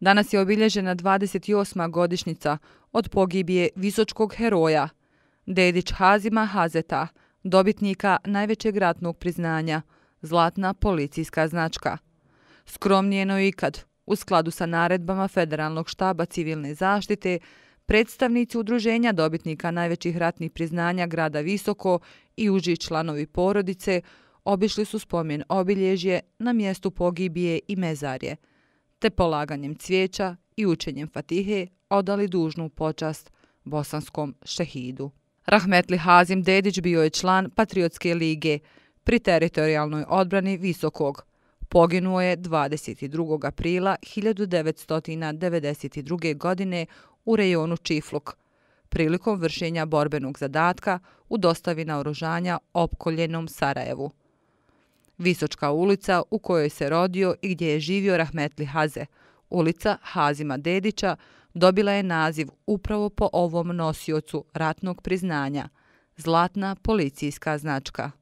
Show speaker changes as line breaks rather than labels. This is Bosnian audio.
Danas je obilježena 28. godišnica od pogibije visočkog heroja, Dedić Hazima Hazeta, dobitnika najvećeg ratnog priznanja, Zlatna policijska značka. Skromnijeno ikad, u skladu sa naredbama Federalnog štaba civilne zaštite, predstavnici Udruženja dobitnika najvećih ratnih priznanja grada Visoko i uži članovi porodice obišli su spomen obilježje na mjestu pogibije i mezarje, te polaganjem cvijeća i učenjem fatihe odali dužnu počast bosanskom šehidu. Rahmetli Hazim Dedić bio je član Patriotske lige pri teritorijalnoj odbrani Visokog. Poginuo je 22. aprila 1992. godine u rejonu Čifluk, prilikom vršenja borbenog zadatka u dostavi naoružanja opkoljenom Sarajevu. Visočka ulica u kojoj se rodio i gdje je živio Rahmetli Haze, ulica Hazima Dedića, dobila je naziv upravo po ovom nosiocu ratnog priznanja, Zlatna policijska značka.